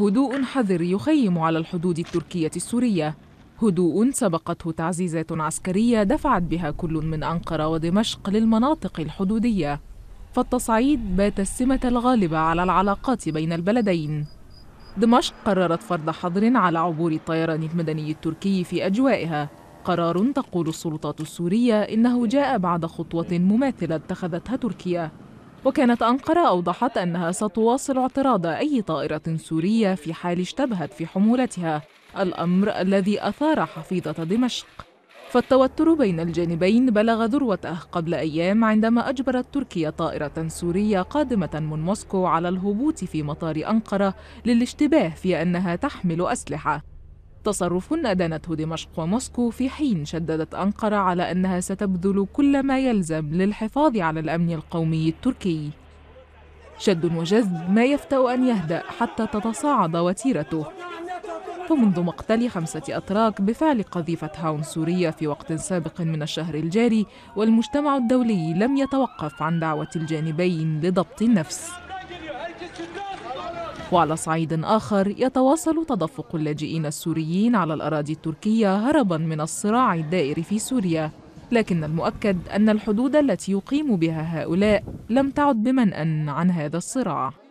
هدوء حذر يخيم على الحدود التركية السورية هدوء سبقته تعزيزات عسكرية دفعت بها كل من أنقرة ودمشق للمناطق الحدودية فالتصعيد بات السمة الغالبة على العلاقات بين البلدين دمشق قررت فرض حظر على عبور الطيران المدني التركي في أجوائها قرار تقول السلطات السورية إنه جاء بعد خطوة مماثلة اتخذتها تركيا وكانت أنقرة أوضحت أنها ستواصل اعتراض أي طائرة سورية في حال اشتبهت في حمولتها الأمر الذي أثار حفيظة دمشق فالتوتر بين الجانبين بلغ ذروته قبل أيام عندما أجبرت تركيا طائرة سورية قادمة من موسكو على الهبوط في مطار أنقرة للاشتباه في أنها تحمل أسلحة تصرف أدانته دمشق وموسكو في حين شددت أنقرة على أنها ستبذل كل ما يلزم للحفاظ على الأمن القومي التركي شد وجذب ما يفتأ أن يهدأ حتى تتصاعد وتيرته فمنذ مقتل خمسة أتراك بفعل قذيفة هاون سورية في وقت سابق من الشهر الجاري والمجتمع الدولي لم يتوقف عن دعوة الجانبين لضبط النفس وعلى صعيد آخر يتواصل تدفق اللاجئين السوريين على الأراضي التركية هربا من الصراع الدائر في سوريا لكن المؤكد أن الحدود التي يقيم بها هؤلاء لم تعد بمنأ عن هذا الصراع